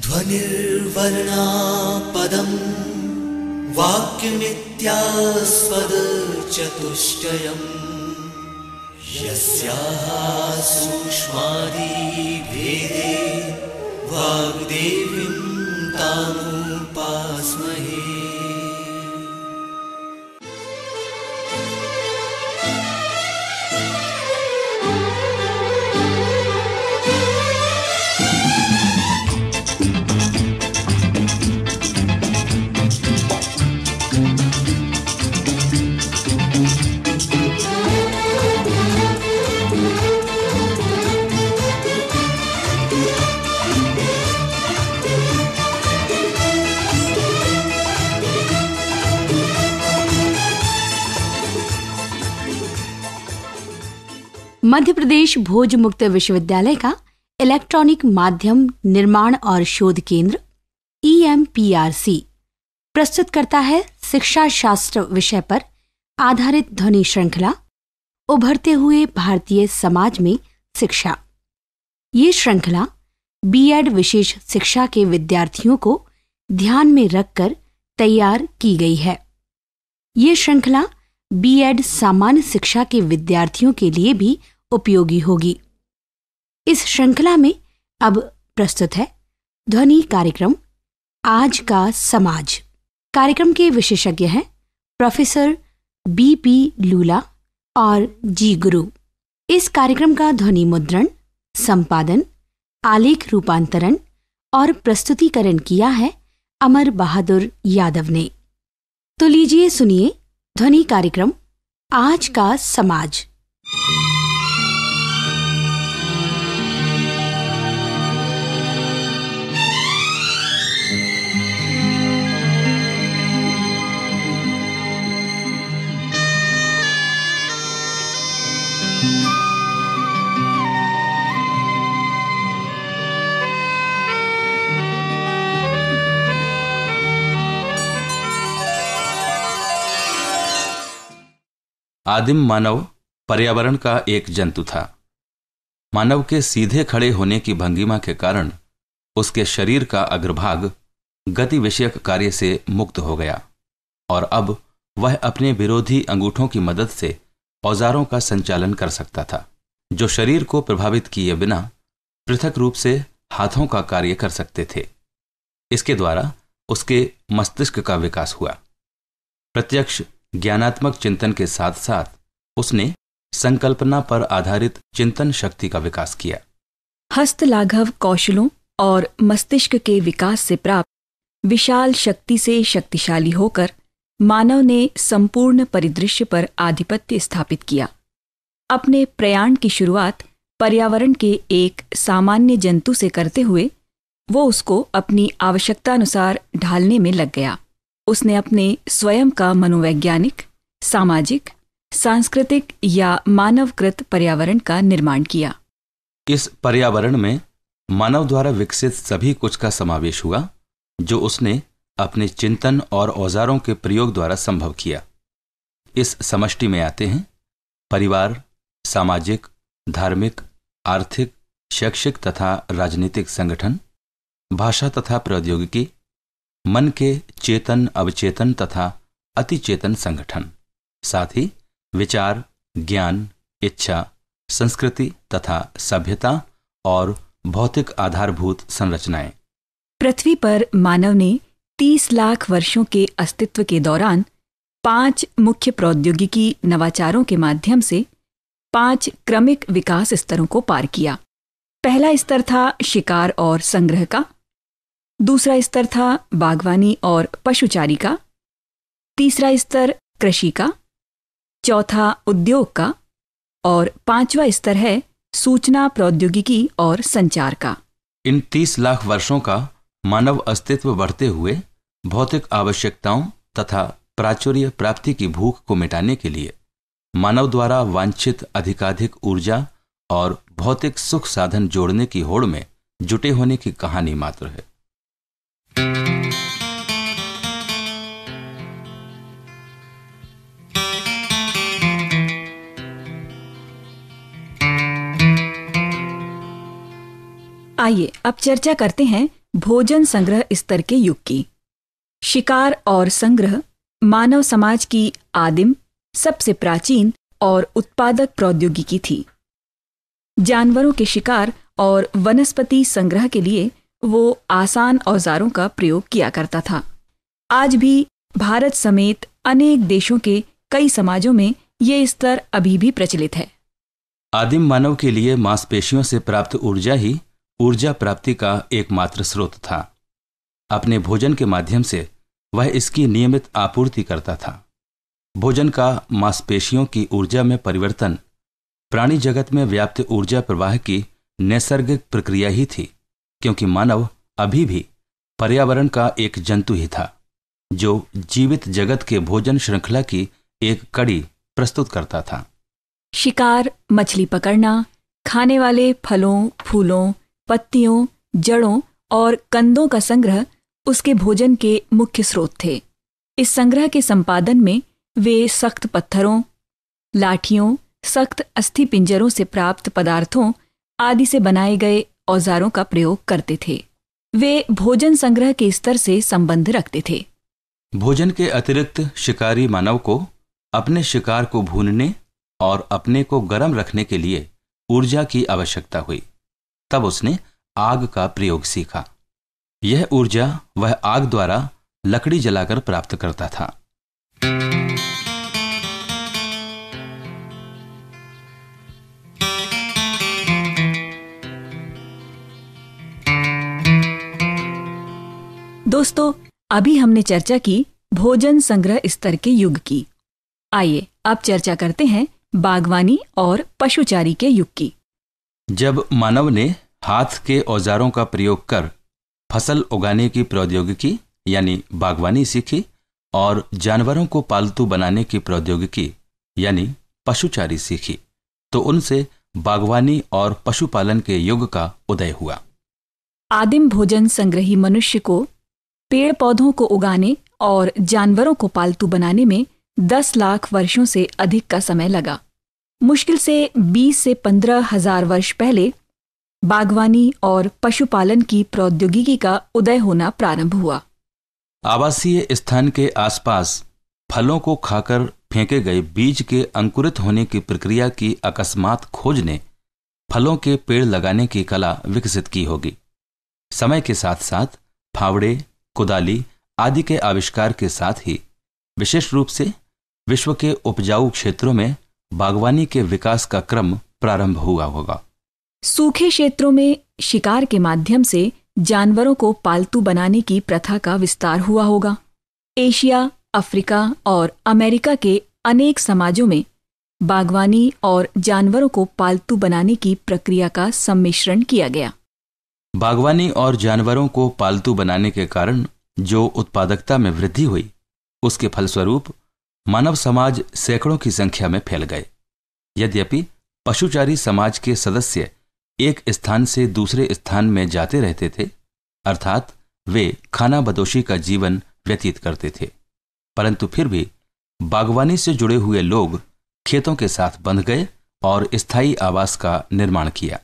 ध्वनिर्वर्णापदम् वाक्यमित्यास्पद चतुष्टयम् यस्याः सुष्मादि भेदे वाग्देवीं मध्य प्रदेश भोज मुक्त विश्वविद्यालय का इलेक्ट्रॉनिक माध्यम निर्माण और शोध केंद्र ई e प्रस्तुत करता है शिक्षा शास्त्र विषय पर आधारित ध्वनि श्रृंखला उभरते हुए भारतीय समाज में शिक्षा ये श्रृंखला बीएड विशेष शिक्षा के विद्यार्थियों को ध्यान में रखकर तैयार की गई है ये श्रृंखला बीएड सामान्य शिक्षा के विद्यार्थियों के लिए भी उपयोगी होगी इस श्रृंखला में अब प्रस्तुत है ध्वनि कार्यक्रम आज का समाज कार्यक्रम के विशेषज्ञ हैं प्रोफेसर बी पी लूला और जी गुरु इस कार्यक्रम का ध्वनि मुद्रण संपादन आलेख रूपांतरण और प्रस्तुतिकरण किया है अमर बहादुर यादव ने तो लीजिए सुनिए ध्वनि कार्यक्रम आज का समाज आदिम मानव पर्यावरण का एक जंतु था मानव के सीधे खड़े होने की भंगिमा के कारण उसके शरीर का अग्रभाग गति विषयक कार्य से मुक्त हो गया और अब वह अपने विरोधी अंगूठों की मदद से औजारों का संचालन कर सकता था जो शरीर को प्रभावित किए बिना पृथक रूप से हाथों का कार्य कर सकते थे इसके द्वारा उसके मस्तिष्क का विकास हुआ प्रत्यक्ष ज्ञानात्मक चिंतन के साथ साथ उसने संकल्पना पर आधारित चिंतन शक्ति का विकास किया हस्तलाघव कौशलों और मस्तिष्क के विकास से प्राप्त विशाल शक्ति से शक्तिशाली होकर मानव ने संपूर्ण परिदृश्य पर आधिपत्य स्थापित किया अपने प्रयाण की शुरुआत पर्यावरण के एक सामान्य जंतु से करते हुए वो उसको अपनी आवश्यकतानुसार ढालने में लग गया उसने अपने स्वयं का मनोवैज्ञानिक सामाजिक सांस्कृतिक या मानवकृत पर्यावरण का निर्माण किया इस पर्यावरण में मानव द्वारा विकसित सभी कुछ का समावेश हुआ जो उसने अपने चिंतन और औजारों के प्रयोग द्वारा संभव किया इस समष्टि में आते हैं परिवार सामाजिक धार्मिक आर्थिक शैक्षिक तथा राजनीतिक संगठन भाषा तथा प्रौद्योगिकी मन के चेतन अवचेतन तथा अति चेतन संगठन साथ ही विचार ज्ञान इच्छा संस्कृति तथा सभ्यता और भौतिक आधारभूत संरचनाएं पृथ्वी पर मानव ने 30 लाख वर्षों के अस्तित्व के दौरान पांच मुख्य प्रौद्योगिकी नवाचारों के माध्यम से पांच क्रमिक विकास स्तरों को पार किया पहला स्तर था शिकार और संग्रह का दूसरा स्तर था बागवानी और पशुचारी का तीसरा स्तर कृषि का चौथा उद्योग का और पांचवा स्तर है सूचना प्रौद्योगिकी और संचार का इन तीस लाख वर्षों का मानव अस्तित्व बढ़ते हुए भौतिक आवश्यकताओं तथा प्राचुर्य प्राप्ति की भूख को मिटाने के लिए मानव द्वारा वांछित अधिकाधिक ऊर्जा और भौतिक सुख साधन जोड़ने की होड़ में जुटे होने की कहानी मात्र है आइए अब चर्चा करते हैं भोजन संग्रह स्तर के युग की शिकार और संग्रह मानव समाज की आदिम सबसे प्राचीन और उत्पादक प्रौद्योगिकी थी जानवरों के शिकार और वनस्पति संग्रह के लिए वो आसान औजारों का प्रयोग किया करता था आज भी भारत समेत अनेक देशों के कई समाजों में ये स्तर अभी भी प्रचलित है आदिम मानव के लिए मांसपेशियों से प्राप्त ऊर्जा ही ऊर्जा प्राप्ति का एकमात्र स्रोत था अपने भोजन के माध्यम से वह इसकी नियमित आपूर्ति करता था भोजन का मांसपेशियों की ऊर्जा में परिवर्तन प्राणी जगत में व्याप्त ऊर्जा प्रवाह की नैसर्गिक प्रक्रिया ही थी क्योंकि मानव अभी भी पर्यावरण का एक जंतु ही था जो जीवित जगत के भोजन श्रृंखला की एक कड़ी प्रस्तुत करता था शिकार मछली पकड़ना खाने वाले फलों फूलों पत्तियों जड़ों और कंदों का संग्रह उसके भोजन के मुख्य स्रोत थे इस संग्रह के संपादन में वे सख्त पत्थरों लाठियों सख्त अस्थि पिंजरों से प्राप्त पदार्थों आदि से बनाए गए औजारों का प्रयोग करते थे वे भोजन संग्रह के स्तर से संबंध रखते थे भोजन के अतिरिक्त शिकारी मानव को अपने शिकार को भूनने और अपने को गर्म रखने के लिए ऊर्जा की आवश्यकता हुई तब उसने आग का प्रयोग सीखा यह ऊर्जा वह आग द्वारा लकड़ी जलाकर प्राप्त करता था दोस्तों अभी हमने चर्चा की भोजन संग्रह स्तर के युग की आइए अब चर्चा करते हैं बागवानी और पशुचारी के युग की जब मानव ने हाथ के औजारों का प्रयोग कर फसल उगाने की प्रौद्योगिकी यानी बागवानी सीखी और जानवरों को पालतू बनाने की प्रौद्योगिकी यानी पशुचारी सीखी तो उनसे बागवानी और पशुपालन के युग का उदय हुआ आदिम भोजन संग्रही मनुष्य को पेड़ पौधों को उगाने और जानवरों को पालतू बनाने में 10 लाख वर्षों से अधिक का समय लगा मुश्किल से 20 से पंद्रह हजार वर्ष पहले बागवानी और पशुपालन की प्रौद्योगिकी का उदय होना प्रारंभ हुआ आवासीय स्थान के आसपास फलों को खाकर फेंके गए बीज के अंकुरित होने की प्रक्रिया की अकस्मात खोज ने फलों के पेड़ लगाने की कला विकसित की होगी समय के साथ साथ फावड़े कुदाली आदि के आविष्कार के साथ ही विशेष रूप से विश्व के उपजाऊ क्षेत्रों में बागवानी के विकास का क्रम प्रारंभ हुआ होगा सूखे क्षेत्रों में शिकार के माध्यम से जानवरों को पालतू बनाने की प्रथा का विस्तार हुआ होगा एशिया अफ्रीका और अमेरिका के अनेक समाजों में बागवानी और जानवरों को पालतू बनाने की प्रक्रिया का सम्मिश्रण किया गया बागवानी और जानवरों को पालतू बनाने के कारण जो उत्पादकता में वृद्धि हुई उसके फलस्वरूप मानव समाज सैकड़ों की संख्या में फैल गए यद्यपि पशुचारी समाज के सदस्य एक स्थान से दूसरे स्थान में जाते रहते थे अर्थात वे खाना बदोशी का जीवन व्यतीत करते थे परंतु फिर भी बागवानी से जुड़े हुए लोग खेतों के साथ बंध गए और स्थायी आवास का निर्माण किया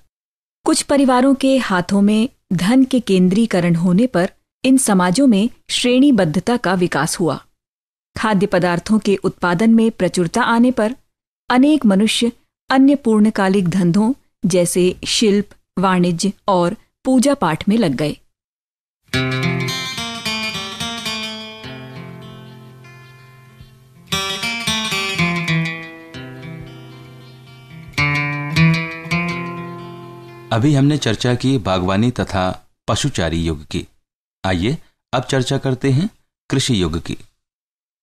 कुछ परिवारों के हाथों में धन के केंद्रीकरण होने पर इन समाजों में श्रेणीबद्धता का विकास हुआ खाद्य पदार्थों के उत्पादन में प्रचुरता आने पर अनेक मनुष्य अन्य पूर्णकालिक धंधों जैसे शिल्प वाणिज्य और पूजा पाठ में लग गए अभी हमने चर्चा की बागवानी तथा पशुचारी युग की आइए अब चर्चा करते हैं कृषि युग की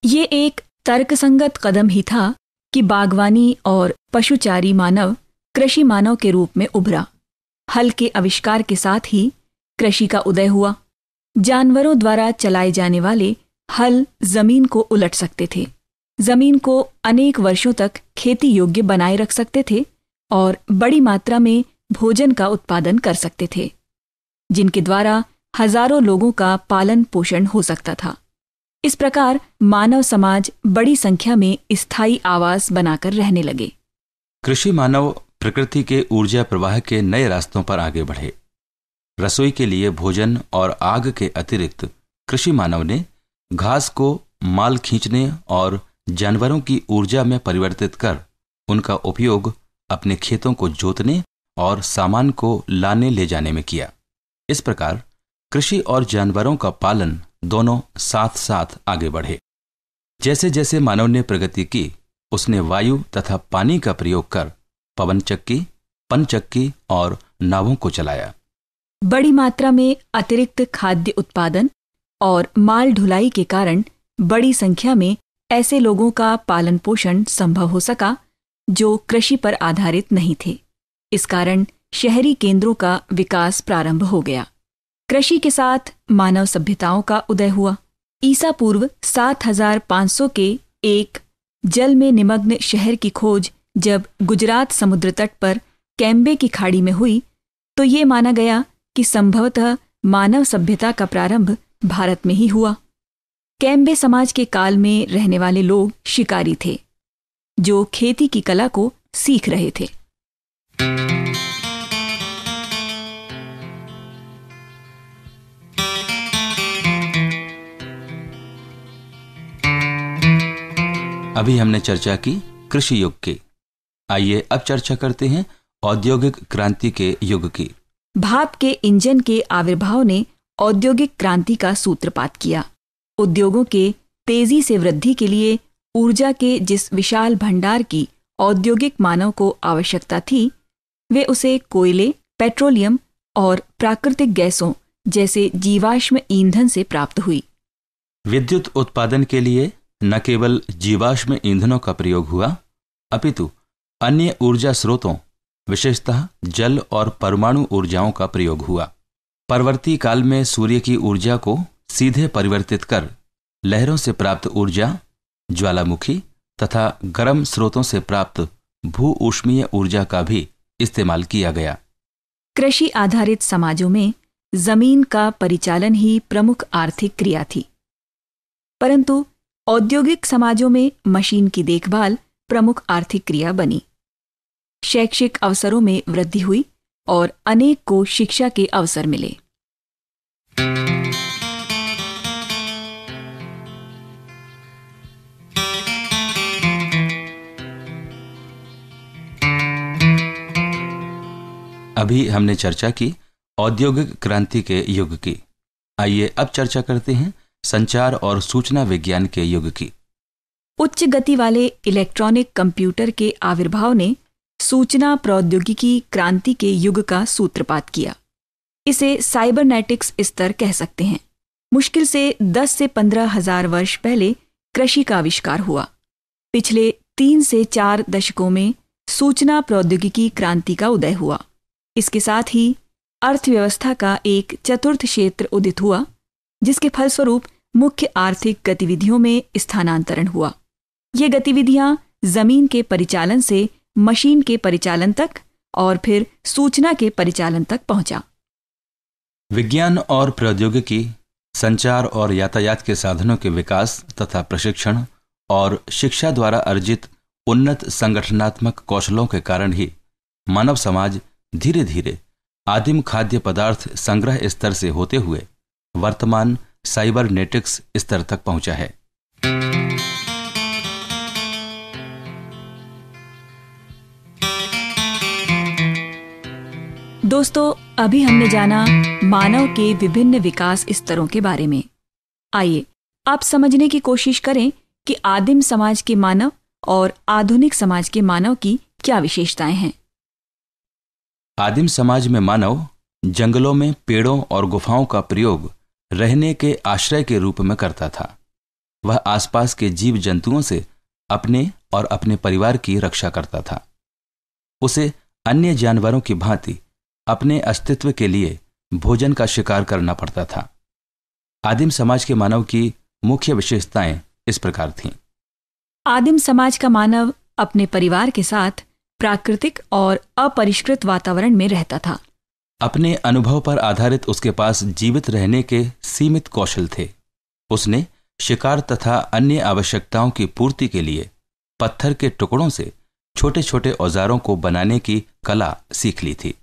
ये एक तर्कसंगत कदम ही था कि बागवानी और पशुचारी मानव कृषि मानव के रूप में उभरा हल के आविष्कार के साथ ही कृषि का उदय हुआ जानवरों द्वारा चलाए जाने वाले हल जमीन को उलट सकते थे जमीन को अनेक वर्षों तक खेती योग्य बनाए रख सकते थे और बड़ी मात्रा में भोजन का उत्पादन कर सकते थे जिनके द्वारा हजारों लोगों का पालन पोषण हो सकता था इस प्रकार मानव समाज बड़ी संख्या में स्थायी आवास बनाकर रहने लगे कृषि मानव प्रकृति के ऊर्जा प्रवाह के नए रास्तों पर आगे बढ़े रसोई के लिए भोजन और आग के अतिरिक्त कृषि मानव ने घास को माल खींचने और जानवरों की ऊर्जा में परिवर्तित कर उनका उपयोग अपने खेतों को जोतने और सामान को लाने ले जाने में किया इस प्रकार कृषि और जानवरों का पालन दोनों साथ साथ आगे बढ़े जैसे जैसे मानव ने प्रगति की उसने वायु तथा पानी का प्रयोग कर पवन चक्की पनचक्की और नावों को चलाया बड़ी मात्रा में अतिरिक्त खाद्य उत्पादन और माल ढुलाई के कारण बड़ी संख्या में ऐसे लोगों का पालन पोषण संभव हो सका जो कृषि पर आधारित नहीं थे इस कारण शहरी केंद्रों का विकास प्रारंभ हो गया कृषि के साथ मानव सभ्यताओं का उदय हुआ ईसा पूर्व 7500 के एक जल में निमग्न शहर की खोज जब गुजरात समुद्र तट पर कैम्बे की खाड़ी में हुई तो ये माना गया कि संभवतः मानव सभ्यता का प्रारंभ भारत में ही हुआ कैम्बे समाज के काल में रहने वाले लोग शिकारी थे जो खेती की कला को सीख रहे थे अभी हमने चर्चा की कृषि युग की आइए अब चर्चा करते हैं औद्योगिक क्रांति के युग की भाप के इंजन के आविर्भाव ने औद्योगिक क्रांति का सूत्रपात किया उद्योगों के तेजी से वृद्धि के लिए ऊर्जा के जिस विशाल भंडार की औद्योगिक मानव को आवश्यकता थी वे उसे कोयले पेट्रोलियम और प्राकृतिक गैसों जैसे जीवाश्म ईंधन से प्राप्त हुई विद्युत उत्पादन के लिए न केवल जीवाश्म ईंधनों का प्रयोग हुआ अपितु अन्य ऊर्जा स्रोतों विशेषतः जल और परमाणु ऊर्जाओं का प्रयोग हुआ परवर्ती काल में सूर्य की ऊर्जा को सीधे परिवर्तित कर लहरों से प्राप्त ऊर्जा ज्वालामुखी तथा गर्म स्रोतों से प्राप्त भू ऊष्मीय ऊर्जा का भी इस्तेमाल किया गया कृषि आधारित समाजों में जमीन का परिचालन ही प्रमुख आर्थिक क्रिया थी परंतु औद्योगिक समाजों में मशीन की देखभाल प्रमुख आर्थिक क्रिया बनी शैक्षिक अवसरों में वृद्धि हुई और अनेक को शिक्षा के अवसर मिले अभी हमने चर्चा की औद्योगिक क्रांति के युग की आइए अब चर्चा करते हैं संचार और सूचना विज्ञान के युग की उच्च गति वाले इलेक्ट्रॉनिक कंप्यूटर के आविर्भाव ने सूचना प्रौद्योगिकी क्रांति के युग का सूत्रपात किया इसे साइबरनेटिक्स स्तर कह सकते हैं मुश्किल से 10 से पंद्रह हजार वर्ष पहले कृषि का आविष्कार हुआ पिछले तीन से चार दशकों में सूचना प्रौद्योगिकी क्रांति का उदय हुआ इसके साथ ही अर्थव्यवस्था का एक चतुर्थ क्षेत्र उदित हुआ जिसके फलस्वरूप मुख्य आर्थिक गतिविधियों में स्थानांतरण हुआ ये गतिविधियां जमीन के परिचालन से मशीन के परिचालन तक और फिर सूचना के परिचालन तक पहुंचा विज्ञान और प्रौद्योगिकी संचार और यातायात के साधनों के विकास तथा प्रशिक्षण और शिक्षा द्वारा अर्जित उन्नत संगठनात्मक कौशलों के कारण ही मानव समाज धीरे धीरे आदिम खाद्य पदार्थ संग्रह स्तर से होते हुए वर्तमान साइबरनेटिक्स स्तर तक पहुंचा है दोस्तों अभी हमने जाना मानव के विभिन्न विकास स्तरों के बारे में आइए आप समझने की कोशिश करें कि आदिम समाज के मानव और आधुनिक समाज के मानव की क्या विशेषताएं हैं आदिम समाज में मानव जंगलों में पेड़ों और गुफाओं का प्रयोग रहने के आश्रय के रूप में करता था वह आसपास के जीव जंतुओं से अपने और अपने परिवार की रक्षा करता था उसे अन्य जानवरों की भांति अपने अस्तित्व के लिए भोजन का शिकार करना पड़ता था आदिम समाज के मानव की मुख्य विशेषताएं इस प्रकार थीं आदिम समाज का मानव अपने परिवार के साथ प्राकृतिक और अपरिष्कृत वातावरण में रहता था अपने अनुभव पर आधारित उसके पास जीवित रहने के सीमित कौशल थे उसने शिकार तथा अन्य आवश्यकताओं की पूर्ति के लिए पत्थर के टुकड़ों से छोटे छोटे औजारों को बनाने की कला सीख ली थी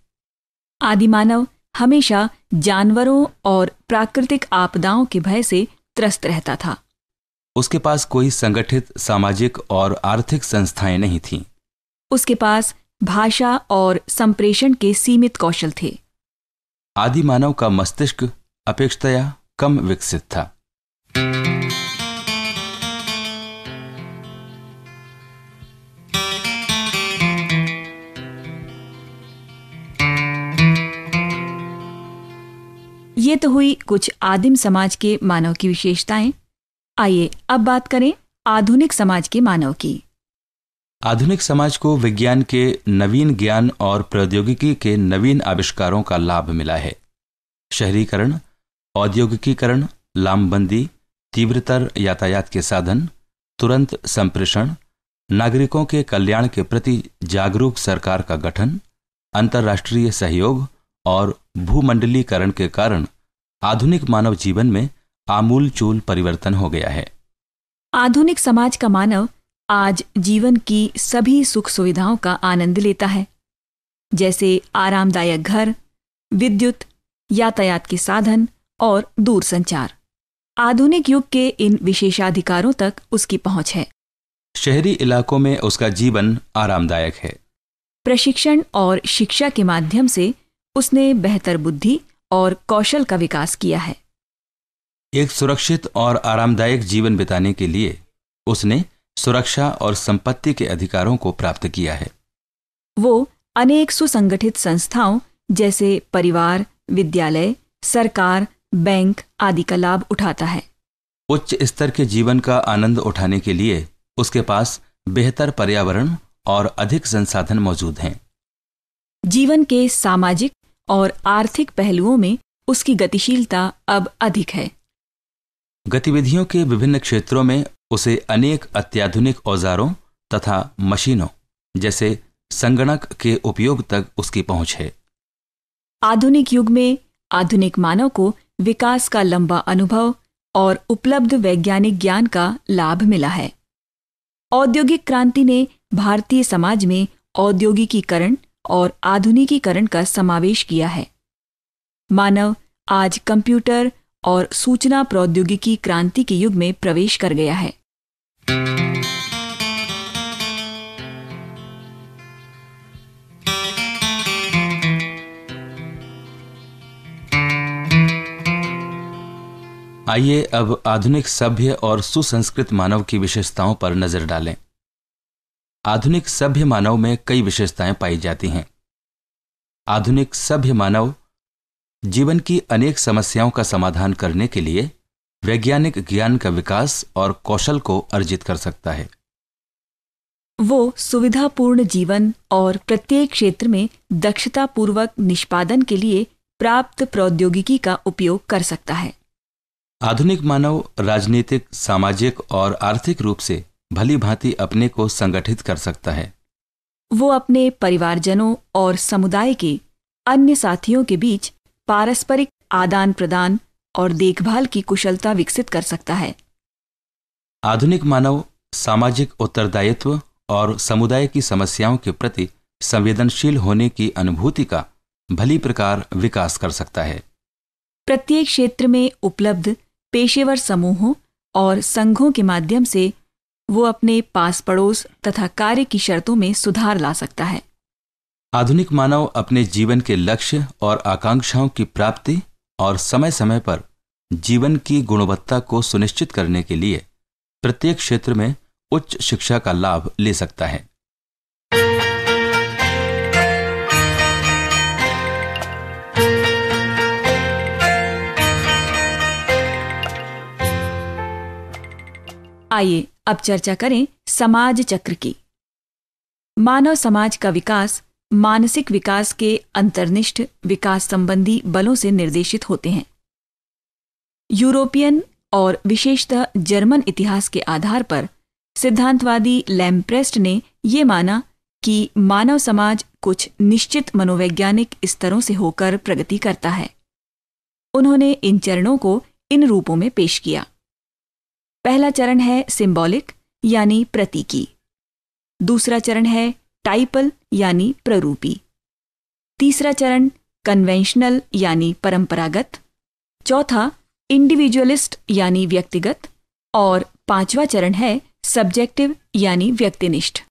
आदिमानव हमेशा जानवरों और प्राकृतिक आपदाओं के भय से त्रस्त रहता था उसके पास कोई संगठित सामाजिक और आर्थिक संस्थाएं नहीं थीं। उसके पास भाषा और संप्रेषण के सीमित कौशल थे आदि मानव का मस्तिष्क अपेक्षतया कम विकसित था ये तो हुई कुछ आदिम समाज के मानव की विशेषताएं आइए अब बात करें आधुनिक समाज के मानव की आधुनिक समाज को विज्ञान के नवीन ज्ञान और प्रौद्योगिकी के नवीन आविष्कारों का लाभ मिला है शहरीकरण औद्योगिकीकरण लामबंदी तीव्रतर यातायात के साधन तुरंत संप्रेषण नागरिकों के कल्याण के प्रति जागरूक सरकार का गठन अंतर्राष्ट्रीय सहयोग और भूमंडलीकरण के कारण आधुनिक मानव जीवन में आमूलचूल परिवर्तन हो गया है आधुनिक समाज का मानव आज जीवन की सभी सुख सुविधाओं का आनंद लेता है जैसे आरामदायक घर विद्युत यातायात के साधन और दूरसंचार आधुनिक युग के इन विशेषाधिकारों तक उसकी पहुंच है शहरी इलाकों में उसका जीवन आरामदायक है प्रशिक्षण और शिक्षा के माध्यम से उसने बेहतर बुद्धि और कौशल का विकास किया है एक सुरक्षित और आरामदायक जीवन बिताने के लिए उसने सुरक्षा और संपत्ति के अधिकारों को प्राप्त किया है वो अनेक सुसंगठित संस्थाओं जैसे परिवार विद्यालय सरकार बैंक आदि का लाभ उठाता है उच्च स्तर के जीवन का आनंद उठाने के लिए उसके पास बेहतर पर्यावरण और अधिक संसाधन मौजूद हैं जीवन के सामाजिक और आर्थिक पहलुओं में उसकी गतिशीलता अब अधिक है गतिविधियों के विभिन्न क्षेत्रों में उसे अनेक अत्याधुनिक औजारों तथा मशीनों जैसे संगणक के उपयोग तक उसकी पहुंच है आधुनिक युग में आधुनिक मानव को विकास का लंबा अनुभव और उपलब्ध वैज्ञानिक ज्ञान का लाभ मिला है औद्योगिक क्रांति ने भारतीय समाज में औद्योगिकीकरण और आधुनिकीकरण का समावेश किया है मानव आज कंप्यूटर और सूचना प्रौद्योगिकी क्रांति के युग में प्रवेश कर गया है आइए अब आधुनिक सभ्य और सुसंस्कृत मानव की विशेषताओं पर नजर डालें आधुनिक सभ्य मानव में कई विशेषताएं पाई जाती हैं आधुनिक सभ्य मानव जीवन की अनेक समस्याओं का समाधान करने के लिए वैज्ञानिक ज्ञान का विकास और कौशल को अर्जित कर सकता है वो सुविधापूर्ण जीवन और प्रत्येक क्षेत्र में दक्षतापूर्वक निष्पादन के लिए प्राप्त प्रौद्योगिकी का उपयोग कर सकता है आधुनिक मानव राजनीतिक सामाजिक और आर्थिक रूप से भली भांति अपने को संगठित कर सकता है वो अपने परिवारजनों और समुदाय के अन्य साथियों के बीच पारस्परिक आदान प्रदान और देखभाल की कुशलता विकसित कर सकता है आधुनिक मानव सामाजिक उत्तरदायित्व और समुदाय की समस्याओं के प्रति संवेदनशील होने की अनुभूति का भली प्रकार विकास कर सकता है प्रत्येक क्षेत्र में उपलब्ध पेशेवर समूहों और संघों के माध्यम से वो अपने पास पड़ोस तथा कार्य की शर्तों में सुधार ला सकता है आधुनिक मानव अपने जीवन के लक्ष्य और आकांक्षाओं की प्राप्ति और समय समय पर जीवन की गुणवत्ता को सुनिश्चित करने के लिए प्रत्येक क्षेत्र में उच्च शिक्षा का लाभ ले सकता है आइए अब चर्चा करें समाज चक्र की मानव समाज का विकास मानसिक विकास के अंतर्निष्ठ विकास संबंधी बलों से निर्देशित होते हैं यूरोपियन और विशेषतः जर्मन इतिहास के आधार पर सिद्धांतवादी लैम्प्रेस्ट ने ये माना कि मानव समाज कुछ निश्चित मनोवैज्ञानिक स्तरों से होकर प्रगति करता है उन्होंने इन चरणों को इन रूपों में पेश किया पहला चरण है सिंबॉलिक यानी प्रतीकी दूसरा चरण है टाइपल यानी प्ररूपी तीसरा चरण कन्वेंशनल यानी परंपरागत चौथा इंडिविजुअलिस्ट यानी व्यक्तिगत और पांचवा चरण है सब्जेक्टिव यानी व्यक्तिनिष्ठ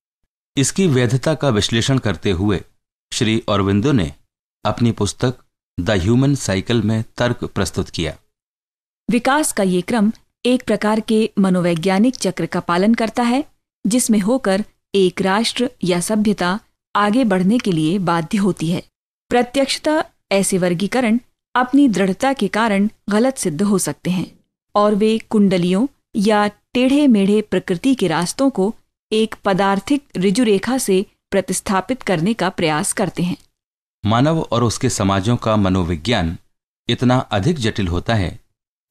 इसकी वैधता का विश्लेषण करते हुए श्री औरविंदो ने अपनी पुस्तक द ह्यूमन साइकिल में तर्क प्रस्तुत किया विकास का ये क्रम एक प्रकार के मनोवैज्ञानिक चक्र का पालन करता है जिसमें होकर एक राष्ट्र या सभ्यता आगे बढ़ने के लिए बाध्य होती है प्रत्यक्षता ऐसे वर्गीकरण अपनी दृढ़ता के कारण गलत सिद्ध हो सकते हैं और वे कुंडलियों या टेढ़े मेढ़े प्रकृति के रास्तों को एक पदार्थिक रिजुरेखा से प्रतिस्थापित करने का प्रयास करते हैं मानव और उसके समाजों का मनोविज्ञान इतना अधिक जटिल होता है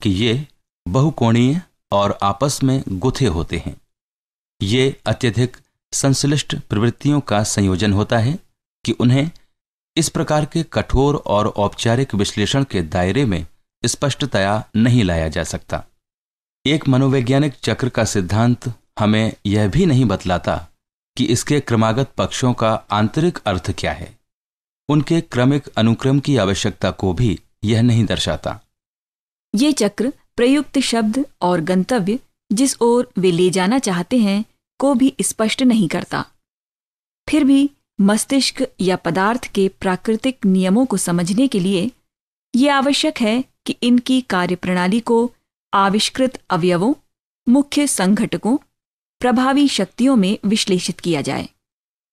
कि ये बहुकोणीय और आपस में गुथे होते हैं ये अत्यधिक संश्लिष्ट प्रवृत्तियों का संयोजन होता है कि उन्हें इस प्रकार के कठोर और औपचारिक विश्लेषण के दायरे में स्पष्टतया नहीं लाया जा सकता एक मनोवैज्ञानिक चक्र का सिद्धांत हमें यह भी नहीं बतलाता कि इसके क्रमागत पक्षों का आंतरिक अर्थ क्या है उनके क्रमिक अनुक्रम की आवश्यकता को भी यह नहीं दर्शाता ये चक्र प्रयुक्त शब्द और गंतव्य जिस ओर वे ले जाना चाहते हैं को भी स्पष्ट नहीं करता फिर भी मस्तिष्क या पदार्थ के प्राकृतिक नियमों को समझने के लिए ये आवश्यक है कि इनकी कार्यप्रणाली को आविष्कृत अवयवों मुख्य संघटकों प्रभावी शक्तियों में विश्लेषित किया जाए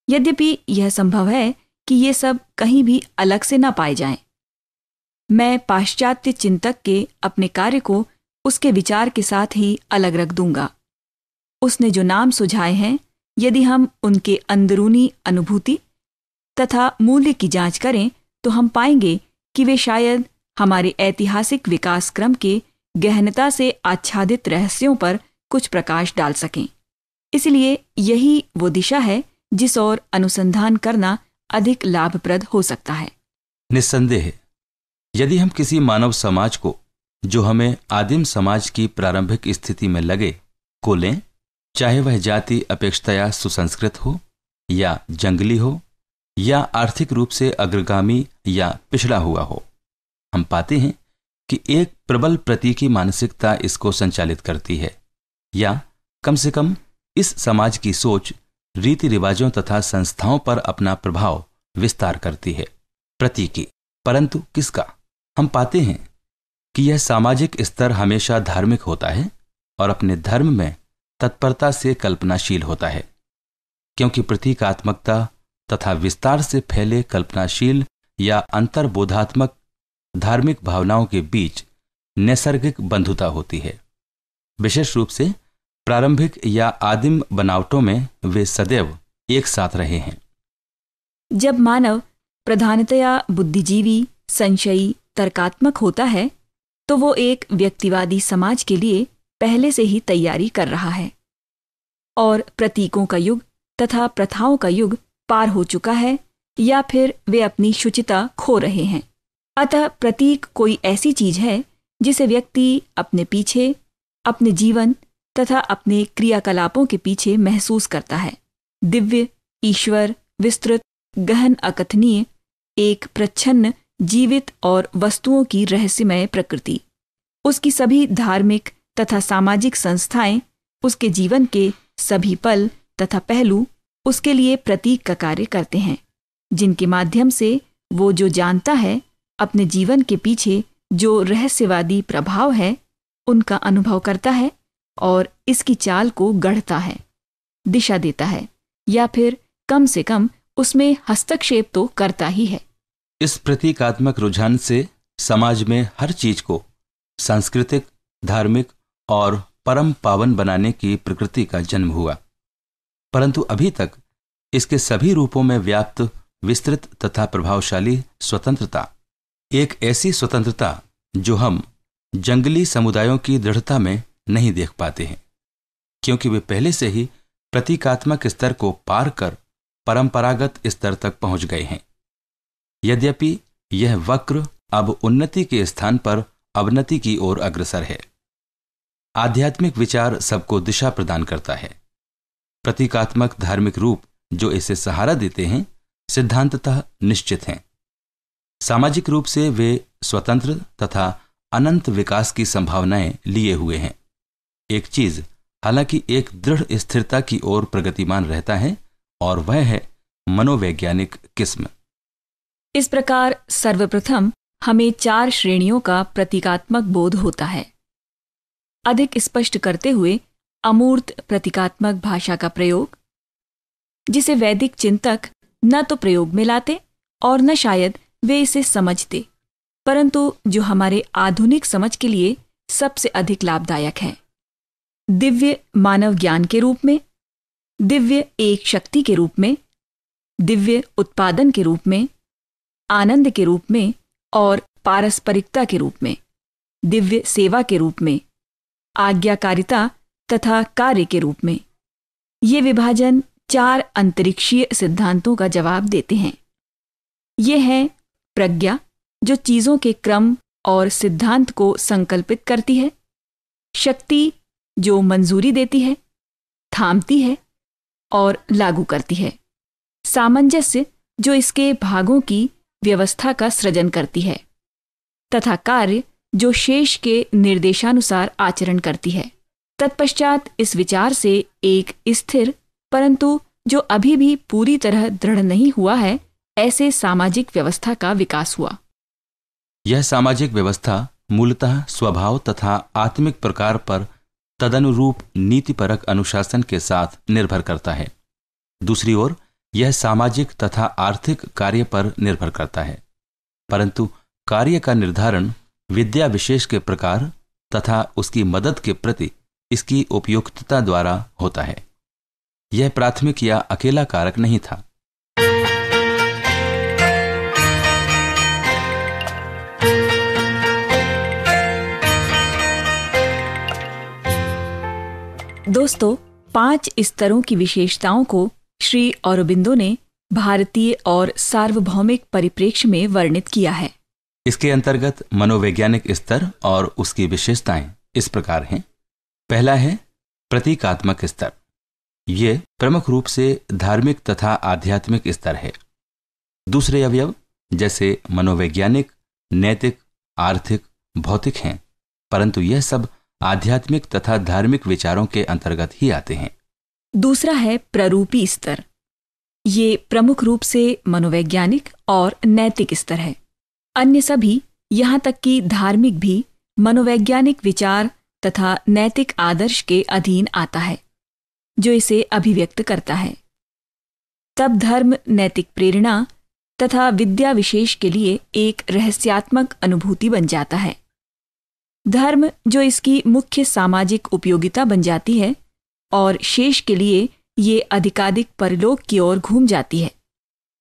यद्यपि यह संभव है कि ये सब कहीं भी अलग से ना पाए जाएं। मैं पाश्चात्य चिंतक के अपने कार्य को उसके विचार के साथ ही अलग रख दूंगा उसने जो नाम सुझाए हैं यदि हम उनके अंदरूनी अनुभूति तथा मूल्य की जांच करें तो हम पाएंगे कि वे शायद हमारे ऐतिहासिक विकास क्रम के गहनता से आच्छादित रहस्यों पर कुछ प्रकाश डाल सकें इसलिए यही वो दिशा है जिस ओर अनुसंधान करना अधिक लाभप्रद हो सकता है निस्संदेह यदि हम किसी मानव समाज को जो हमें आदिम समाज की प्रारंभिक स्थिति में लगे को लें चाहे वह जाति अपेक्षतया सुसंस्कृत हो या जंगली हो या आर्थिक रूप से अग्रगामी या पिछड़ा हुआ हो हम पाते हैं कि एक प्रबल प्रतीकी मानसिकता इसको संचालित करती है या कम से कम इस समाज की सोच रीति रिवाजों तथा संस्थाओं पर अपना प्रभाव विस्तार करती है प्रतीकी परंतु किसका हम पाते हैं कि यह सामाजिक स्तर हमेशा धार्मिक होता है और अपने धर्म में तत्परता से कल्पनाशील होता है क्योंकि प्रतीकात्मकता तथा विस्तार से फैले कल्पनाशील या अंतर्बोधात्मक धार्मिक भावनाओं के बीच नैसर्गिक बंधुता होती है विशेष रूप से प्रारंभिक या आदिम बनावटों में वे सदैव एक साथ रहे हैं जब मानव प्रधानतया बुद्धिजीवी संशयी तर्कात्मक होता है तो वो एक व्यक्तिवादी समाज के लिए पहले से ही तैयारी कर रहा है और प्रतीकों का युग तथा प्रथाओं का युग पार हो चुका है या फिर वे अपनी शुचिता खो रहे हैं अतः प्रतीक कोई ऐसी चीज है जिसे व्यक्ति अपने पीछे अपने जीवन तथा अपने क्रियाकलापों के पीछे महसूस करता है दिव्य ईश्वर विस्तृत गहन अकथनीय एक प्रच्छन्न जीवित और वस्तुओं की रहस्यमय प्रकृति उसकी सभी धार्मिक तथा सामाजिक संस्थाएं उसके जीवन के सभी पल तथा पहलू उसके लिए प्रतीक का कार्य करते हैं जिनके माध्यम से वो जो जानता है अपने जीवन के पीछे जो रहस्यवादी प्रभाव है उनका अनुभव करता है और इसकी चाल को गढ़ता है दिशा देता है या फिर कम से कम उसमें हस्तक्षेप तो करता ही है इस प्रतीकात्मक रुझान से समाज में हर चीज को सांस्कृतिक धार्मिक और परम पावन बनाने की प्रकृति का जन्म हुआ परंतु अभी तक इसके सभी रूपों में व्याप्त विस्तृत तथा प्रभावशाली स्वतंत्रता एक ऐसी स्वतंत्रता जो हम जंगली समुदायों की दृढ़ता में नहीं देख पाते हैं क्योंकि वे पहले से ही प्रतीकात्मक स्तर को पार कर परंपरागत स्तर तक पहुंच गए हैं यद्यपि यह वक्र अब उन्नति के स्थान पर अवनति की ओर अग्रसर है आध्यात्मिक विचार सबको दिशा प्रदान करता है प्रतीकात्मक धार्मिक रूप जो इसे सहारा देते हैं सिद्धांततः निश्चित हैं सामाजिक रूप से वे स्वतंत्र तथा अनंत विकास की संभावनाएं लिए हुए हैं एक चीज हालांकि एक दृढ़ स्थिरता की ओर प्रगतिमान रहता है और वह है मनोवैज्ञानिक किस्म इस प्रकार सर्वप्रथम हमें चार श्रेणियों का प्रतीकात्मक बोध होता है अधिक स्पष्ट करते हुए अमूर्त प्रतीकात्मक भाषा का प्रयोग जिसे वैदिक चिंतक न तो प्रयोग में लाते और न शायद वे इसे समझते परंतु जो हमारे आधुनिक समझ के लिए सबसे अधिक लाभदायक है दिव्य मानव ज्ञान के रूप में दिव्य एक शक्ति के रूप में दिव्य उत्पादन के रूप में आनंद के रूप में और पारस्परिकता के रूप में दिव्य सेवा के रूप में आज्ञाकारिता तथा कार्य के रूप में ये विभाजन चार अंतरिक्षीय सिद्धांतों का जवाब देते हैं ये है प्रज्ञा जो चीजों के क्रम और सिद्धांत को संकल्पित करती है शक्ति जो मंजूरी देती है थामती है और लागू करती है सामंजस्य जो इसके भागों की व्यवस्था का सृजन करती है तथा कार्य जो शेष के निर्देशानुसार आचरण करती है तत्पश्चात इस विचार से एक स्थिर परंतु जो अभी भी पूरी तरह दृढ़ नहीं हुआ है ऐसे सामाजिक व्यवस्था का विकास हुआ यह सामाजिक व्यवस्था मूलतः स्वभाव तथा आत्मिक प्रकार पर तदनुरूप नीतिपरक अनुशासन के साथ निर्भर करता है दूसरी ओर यह सामाजिक तथा आर्थिक कार्य पर निर्भर करता है परंतु कार्य का निर्धारण विद्या विशेष के प्रकार तथा उसकी मदद के प्रति इसकी उपयुक्तता द्वारा होता है यह प्राथमिक या अकेला कारक नहीं था दोस्तों पांच स्तरों की विशेषताओं को श्री औरबिंदो ने भारतीय और सार्वभौमिक परिप्रेक्ष्य में वर्णित किया है इसके अंतर्गत मनोवैज्ञानिक स्तर और उसकी विशेषताएं इस प्रकार हैं पहला है प्रतीकात्मक स्तर ये प्रमुख रूप से धार्मिक तथा आध्यात्मिक स्तर है दूसरे अवयव जैसे मनोवैज्ञानिक नैतिक आर्थिक भौतिक हैं परंतु यह सब आध्यात्मिक तथा धार्मिक विचारों के अंतर्गत ही आते हैं दूसरा है प्ररूपी स्तर ये प्रमुख रूप से मनोवैज्ञानिक और नैतिक स्तर है अन्य सभी यहाँ तक कि धार्मिक भी मनोवैज्ञानिक विचार तथा नैतिक आदर्श के अधीन आता है जो इसे अभिव्यक्त करता है तब धर्म नैतिक प्रेरणा तथा विद्या विशेष के लिए एक रहस्यात्मक अनुभूति बन जाता है धर्म जो इसकी मुख्य सामाजिक उपयोगिता बन जाती है और शेष के लिए ये अधिकाधिक परलोक की ओर घूम जाती है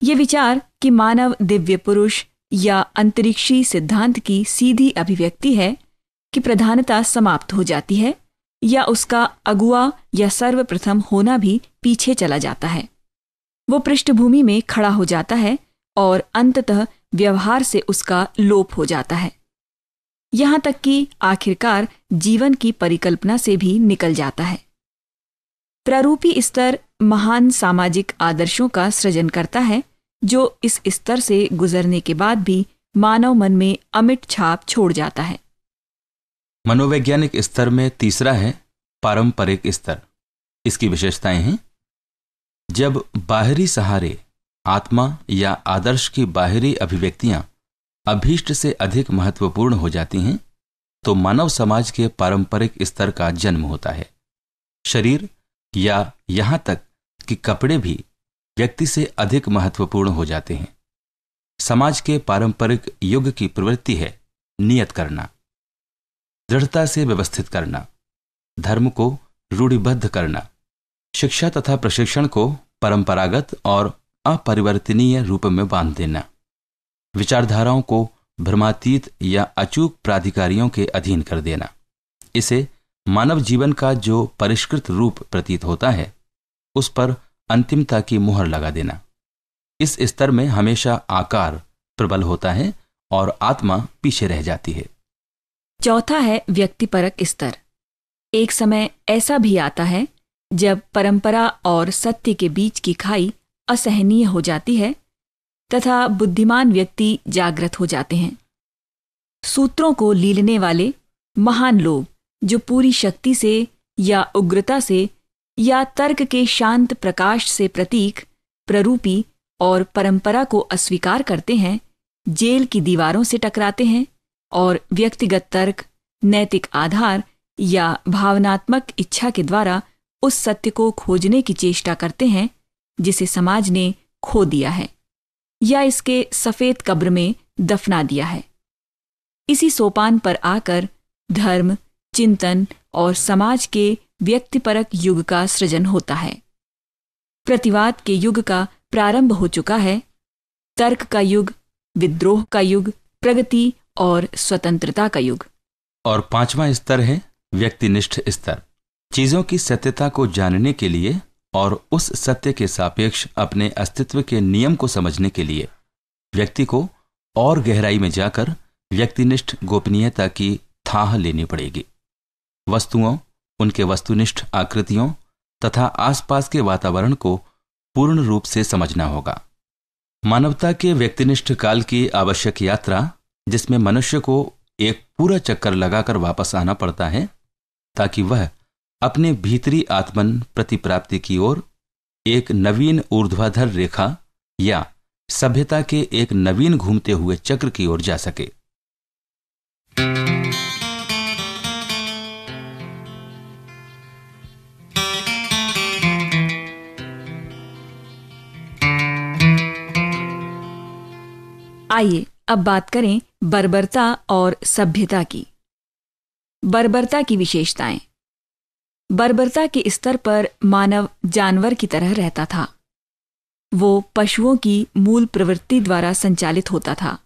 ये विचार कि मानव दिव्य पुरुष या अंतरिक्षी सिद्धांत की सीधी अभिव्यक्ति है कि प्रधानता समाप्त हो जाती है या उसका अगुआ या सर्वप्रथम होना भी पीछे चला जाता है वो पृष्ठभूमि में खड़ा हो जाता है और अंततः व्यवहार से उसका लोप हो जाता है यहां तक कि आखिरकार जीवन की परिकल्पना से भी निकल जाता है प्रारूपी स्तर महान सामाजिक आदर्शों का सृजन करता है जो इस स्तर से गुजरने के बाद भी मानव मन में अमिट छाप छोड़ जाता है मनोवैज्ञानिक स्तर में तीसरा है पारंपरिक स्तर इसकी विशेषताएं हैं जब बाहरी सहारे आत्मा या आदर्श की बाहरी अभिव्यक्तियां अभीष्ट से अधिक महत्वपूर्ण हो जाती हैं तो मानव समाज के पारंपरिक स्तर का जन्म होता है शरीर या यहां तक कि कपड़े भी व्यक्ति से अधिक महत्वपूर्ण हो जाते हैं समाज के पारंपरिक युग की प्रवृत्ति है नियत करना दृढ़ता से व्यवस्थित करना धर्म को रूढ़िबद्ध करना शिक्षा तथा प्रशिक्षण को परंपरागत और अपरिवर्तनीय रूप में बांध देना विचारधाराओं को भ्रमातीत या अचूक प्राधिकारियों के अधीन कर देना इसे मानव जीवन का जो परिष्कृत रूप प्रतीत होता है उस पर अंतिमता की मुहर लगा देना इस स्तर में हमेशा आकार प्रबल होता है और आत्मा पीछे रह जाती है चौथा है व्यक्तिपरक स्तर एक समय ऐसा भी आता है जब परंपरा और सत्य के बीच की खाई असहनीय हो जाती है तथा बुद्धिमान व्यक्ति जागृत हो जाते हैं सूत्रों को लीलने वाले महान लोग जो पूरी शक्ति से या उग्रता से या तर्क के शांत प्रकाश से प्रतीक प्ररूपी और परंपरा को अस्वीकार करते हैं जेल की दीवारों से टकराते हैं और व्यक्तिगत तर्क नैतिक आधार या भावनात्मक इच्छा के द्वारा उस सत्य को खोजने की चेष्टा करते हैं जिसे समाज ने खो दिया है या इसके सफेद कब्र में दफना दिया है इसी सोपान पर आकर धर्म चिंतन और समाज के व्यक्तिपरक युग का सृजन होता है प्रतिवाद के युग का प्रारंभ हो चुका है तर्क का युग विद्रोह का युग प्रगति और स्वतंत्रता का युग और पांचवा स्तर है व्यक्तिनिष्ठ स्तर चीजों की सत्यता को जानने के लिए और उस सत्य के सापेक्ष अपने अस्तित्व के नियम को समझने के लिए व्यक्ति को और गहराई में जाकर व्यक्तिनिष्ठ गोपनीयता की थाह लेनी पड़ेगी वस्तुओं उनके वस्तुनिष्ठ आकृतियों तथा आसपास के वातावरण को पूर्ण रूप से समझना होगा मानवता के व्यक्तिनिष्ठ काल की आवश्यक यात्रा जिसमें मनुष्य को एक पूरा चक्कर लगाकर वापस आना पड़ता है ताकि वह अपने भीतरी आत्मन प्रतिप्राप्ति की ओर एक नवीन ऊर्ध्वाधर रेखा या सभ्यता के एक नवीन घूमते हुए चक्र की ओर जा सके आइए अब बात करें बर्बरता और सभ्यता की बर्बरता की विशेषताएं बर्बरता के स्तर पर मानव जानवर की तरह रहता था वो पशुओं की मूल प्रवृत्ति द्वारा संचालित होता था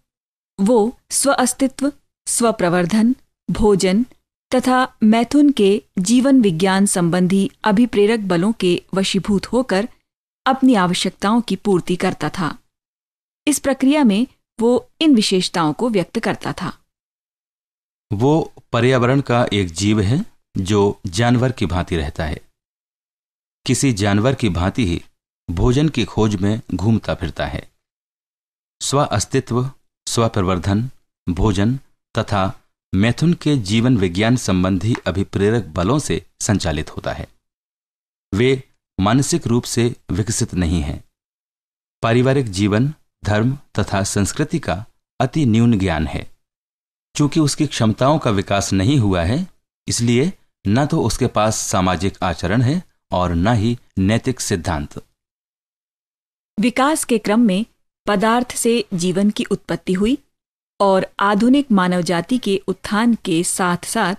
वो स्व अस्तित्व स्वप्रवर्धन भोजन तथा मैथुन के जीवन विज्ञान संबंधी अभिप्रेरक बलों के वशीभूत होकर अपनी आवश्यकताओं की पूर्ति करता था इस प्रक्रिया में वो इन विशेषताओं को व्यक्त करता था वो पर्यावरण का एक जीव है जो जानवर की भांति रहता है किसी जानवर की भांति ही भोजन की खोज में घूमता फिरता है स्व अस्तित्व स्व प्रवर्धन भोजन तथा मैथुन के जीवन विज्ञान संबंधी अभिप्रेरक बलों से संचालित होता है वे मानसिक रूप से विकसित नहीं हैं पारिवारिक जीवन धर्म तथा संस्कृति का अति न्यून ज्ञान है चूंकि उसकी क्षमताओं का विकास नहीं हुआ है इसलिए न तो उसके पास सामाजिक आचरण है और न ही नैतिक सिद्धांत विकास के क्रम में पदार्थ से जीवन की उत्पत्ति हुई और आधुनिक मानव जाति के उत्थान के साथ साथ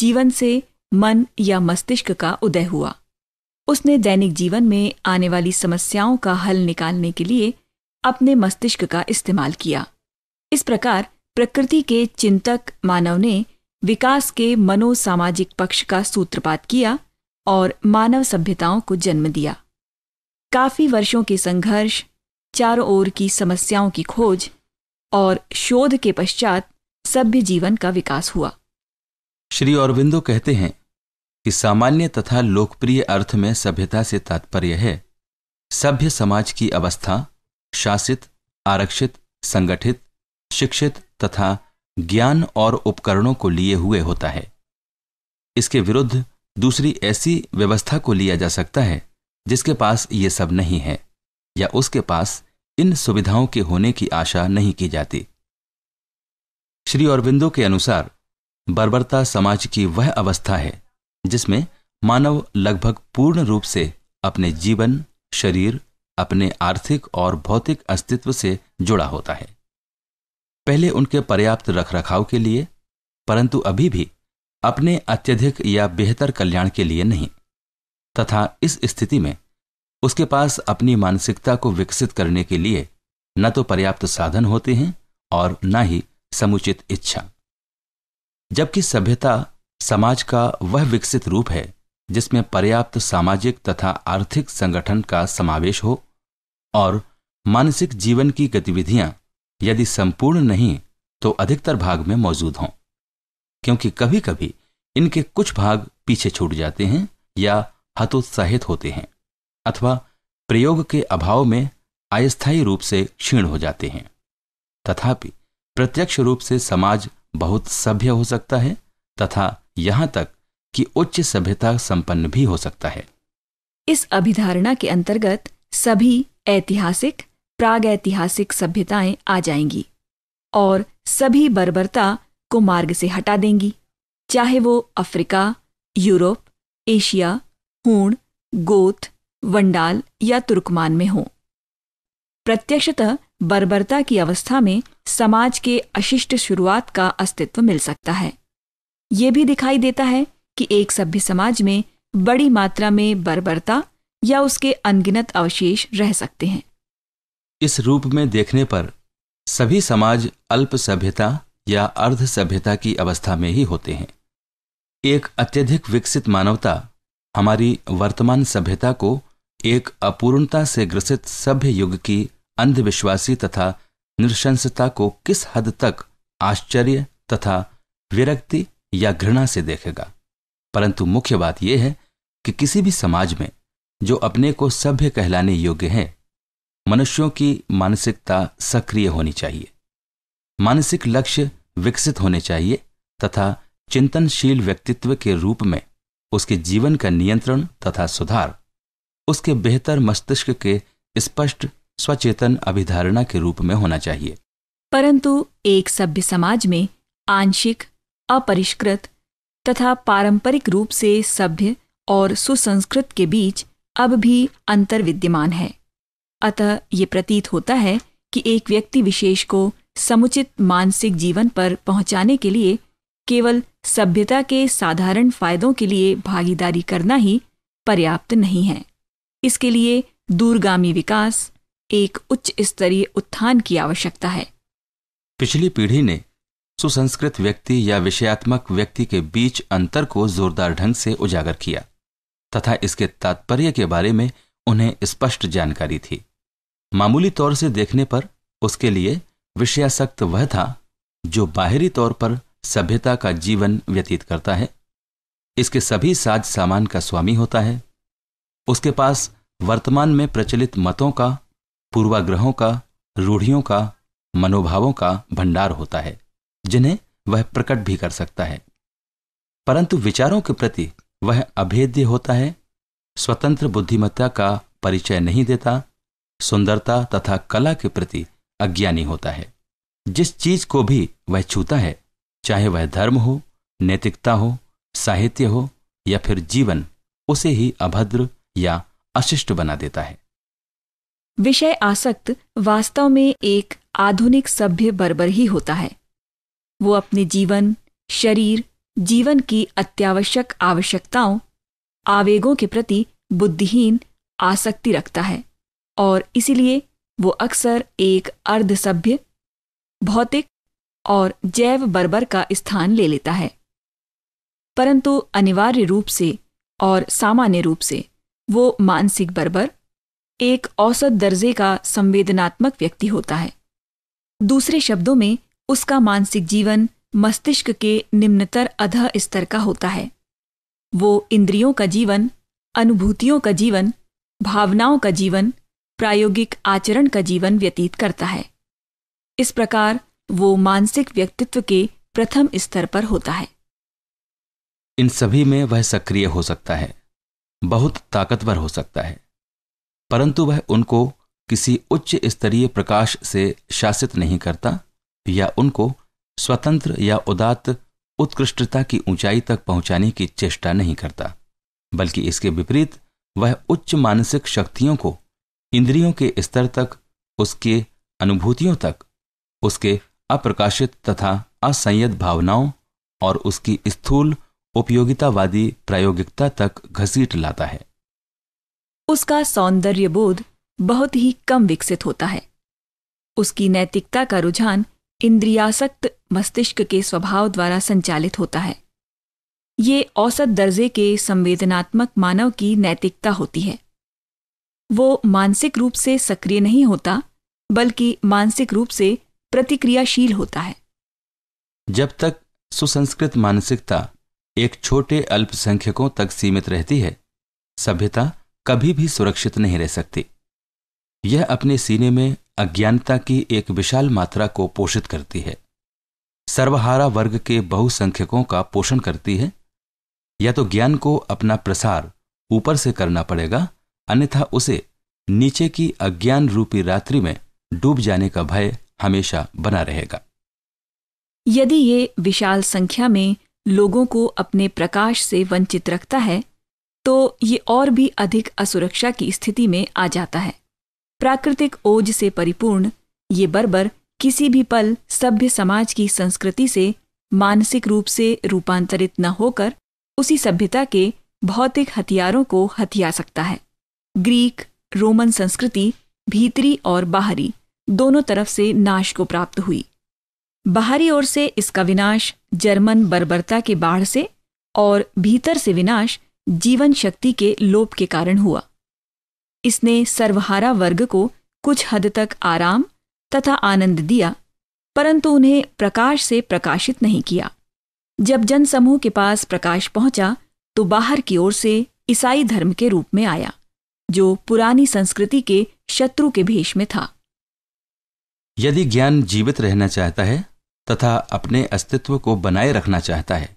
जीवन से मन या मस्तिष्क का उदय हुआ उसने दैनिक जीवन में आने वाली समस्याओं का हल निकालने के लिए अपने मस्तिष्क का इस्तेमाल किया इस प्रकार प्रकृति के चिंतक मानव ने विकास के मनोसामाजिक पक्ष का सूत्रपात किया और मानव सभ्यताओं को जन्म दिया काफी वर्षों के संघर्ष चारों ओर की समस्याओं की खोज और शोध के पश्चात सभ्य जीवन का विकास हुआ श्री औरविंदो कहते हैं कि सामान्य तथा लोकप्रिय अर्थ में सभ्यता से तात्पर्य है सभ्य समाज की अवस्था शासित आरक्षित संगठित शिक्षित तथा ज्ञान और उपकरणों को लिए हुए होता है इसके विरुद्ध दूसरी ऐसी व्यवस्था को लिया जा सकता है जिसके पास ये सब नहीं है या उसके पास इन सुविधाओं के होने की आशा नहीं की जाती श्री अरविंदो के अनुसार बर्बरता समाज की वह अवस्था है जिसमें मानव लगभग पूर्ण रूप से अपने जीवन शरीर अपने आर्थिक और भौतिक अस्तित्व से जुड़ा होता है पहले उनके पर्याप्त रखरखाव के लिए परंतु अभी भी अपने अत्यधिक या बेहतर कल्याण के लिए नहीं तथा इस स्थिति में उसके पास अपनी मानसिकता को विकसित करने के लिए न तो पर्याप्त साधन होते हैं और न ही समुचित इच्छा जबकि सभ्यता समाज का वह विकसित रूप है जिसमें पर्याप्त सामाजिक तथा आर्थिक संगठन का समावेश हो और मानसिक जीवन की गतिविधियां यदि संपूर्ण नहीं तो अधिकतर भाग में मौजूद हों क्योंकि कभी कभी इनके कुछ भाग पीछे छूट जाते हैं या हतोत्साहित होते हैं अथवा प्रयोग के अभाव में अस्थायी रूप से क्षीण हो जाते हैं तथापि प्रत्यक्ष रूप से समाज बहुत सभ्य हो सकता है तथा यहां तक कि उच्च सभ्यता संपन्न भी हो सकता है इस अभिधारणा के अंतर्गत सभी ऐतिहासिक प्रागैतिहासिक सभ्यताएं आ जाएंगी और सभी बर्बरता को मार्ग से हटा देंगी चाहे वो अफ्रीका यूरोप एशिया हूण गोत वंडाल या तुर्कमान में हो प्रत्यक्षतः बर्बरता की अवस्था में समाज के अशिष्ट शुरुआत का अस्तित्व मिल सकता है ये भी दिखाई देता है कि एक सभ्य समाज में बड़ी मात्रा में बर्बरता या उसके अनगिनत अवशेष रह सकते हैं इस रूप में देखने पर सभी समाज अल्प सभ्यता या अर्ध सभ्यता की अवस्था में ही होते हैं एक अत्यधिक विकसित मानवता हमारी वर्तमान सभ्यता को एक अपूर्णता से ग्रसित सभ्य युग की अंधविश्वासी तथा नृशंसता को किस हद तक आश्चर्य तथा विरक्ति या घृणा से देखेगा परंतु मुख्य बात यह है कि किसी भी समाज में जो अपने को सभ्य कहलाने योग्य है मनुष्यों की मानसिकता सक्रिय होनी चाहिए मानसिक लक्ष्य विकसित होने चाहिए तथा चिंतनशील व्यक्तित्व के रूप में उसके जीवन का नियंत्रण तथा सुधार उसके बेहतर मस्तिष्क के स्पष्ट स्वचेतन अभिधारणा के रूप में होना चाहिए परंतु एक सभ्य समाज में आंशिक अपरिष्कृत तथा पारंपरिक रूप से सभ्य और सुसंस्कृत के बीच अब भी अंतर विद्यमान है अतः ये प्रतीत होता है कि एक व्यक्ति विशेष को समुचित मानसिक जीवन पर पहुंचाने के लिए केवल सभ्यता के साधारण फायदों के लिए भागीदारी करना ही पर्याप्त नहीं है इसके लिए दूरगामी विकास एक उच्च स्तरीय उत्थान की आवश्यकता है पिछली पीढ़ी ने सुसंस्कृत व्यक्ति या विषयात्मक व्यक्ति के बीच अंतर को जोरदार ढंग से उजागर किया तथा इसके तात्पर्य के बारे में उन्हें स्पष्ट जानकारी थी मामूली तौर से देखने पर उसके लिए विषयासक्त वह था जो बाहरी तौर पर सभ्यता का जीवन व्यतीत करता है इसके सभी साज सामान का स्वामी होता है उसके पास वर्तमान में प्रचलित मतों का पूर्वाग्रहों का रूढ़ियों का मनोभावों का भंडार होता है जिन्हें वह प्रकट भी कर सकता है परंतु विचारों के प्रति वह अभेद्य होता है स्वतंत्र बुद्धिमत्ता का परिचय नहीं देता सुंदरता तथा कला के प्रति अज्ञानी होता है जिस चीज को भी वह छूता है चाहे वह धर्म हो नैतिकता हो साहित्य हो या फिर जीवन उसे ही अभद्र या अशिष्ट बना देता है विषय आसक्त वास्तव में एक आधुनिक सभ्य बर्बर ही होता है वो अपने जीवन शरीर जीवन की अत्यावश्यक आवश्यकताओं आवेगों के प्रति बुद्धिहीन आसक्ति रखता है और इसीलिए वो अक्सर एक अर्ध सभ्य भौतिक और जैव बर्बर का स्थान ले लेता है परंतु अनिवार्य रूप से और सामान्य रूप से वो मानसिक बर्बर एक औसत दर्जे का संवेदनात्मक व्यक्ति होता है दूसरे शब्दों में उसका मानसिक जीवन मस्तिष्क के निम्नतर अध स्तर का होता है वो इंद्रियों का जीवन अनुभूतियों का जीवन भावनाओं का जीवन प्रायोगिक आचरण का जीवन व्यतीत करता है इस प्रकार वो मानसिक व्यक्तित्व के प्रथम स्तर पर होता है इन सभी में वह सक्रिय हो सकता है बहुत ताकतवर हो सकता है परंतु वह उनको किसी उच्च स्तरीय प्रकाश से शासित नहीं करता या उनको स्वतंत्र या उदात उत्कृष्टता की ऊंचाई तक पहुंचाने की चेष्टा नहीं करता बल्कि इसके विपरीत वह उच्च मानसिक शक्तियों को इंद्रियों के स्तर तक उसके अनुभूतियों तक उसके अप्रकाशित तथा असंयत भावनाओं और उसकी स्थूल उपयोगितावादी प्रायोगिकता तक घसीट लाता है उसका सौंदर्य बोध बहुत ही कम विकसित होता है उसकी नैतिकता का रुझान इंद्रियासक्त मस्तिष्क के स्वभाव द्वारा संचालित होता है ये औसत दर्जे के संवेदनात्मक मानव की नैतिकता होती है वो मानसिक रूप से सक्रिय नहीं होता बल्कि मानसिक रूप से प्रतिक्रियाशील होता है जब तक सुसंस्कृत मानसिकता एक छोटे अल्पसंख्यकों तक सीमित रहती है सभ्यता कभी भी सुरक्षित नहीं रह सकती यह अपने सीने में अज्ञानता की एक विशाल मात्रा को पोषित करती है सर्वहारा वर्ग के बहुसंख्यकों का पोषण करती है या तो ज्ञान को अपना प्रसार ऊपर से करना पड़ेगा अन्यथा उसे नीचे की अज्ञान रूपी रात्रि में डूब जाने का भय हमेशा बना रहेगा यदि ये विशाल संख्या में लोगों को अपने प्रकाश से वंचित रखता है तो ये और भी अधिक असुरक्षा की स्थिति में आ जाता है प्राकृतिक ओज से परिपूर्ण ये बर्बर किसी भी पल सभ्य समाज की संस्कृति से मानसिक रूप से रूपांतरित न होकर उसी सभ्यता के भौतिक हथियारों को हथिया सकता है ग्रीक रोमन संस्कृति भीतरी और बाहरी दोनों तरफ से नाश को प्राप्त हुई बाहरी ओर से इसका विनाश जर्मन बर्बरता के बाढ़ से और भीतर से विनाश जीवन शक्ति के लोप के कारण हुआ इसने सर्वहारा वर्ग को कुछ हद तक आराम तथा आनंद दिया परंतु उन्हें प्रकाश से प्रकाशित नहीं किया जब जनसमूह के पास प्रकाश पहुंचा तो बाहर की ओर से ईसाई धर्म के रूप में आया जो पुरानी संस्कृति के शत्रु के भेष में था यदि ज्ञान जीवित रहना चाहता है तथा अपने अस्तित्व को बनाए रखना चाहता है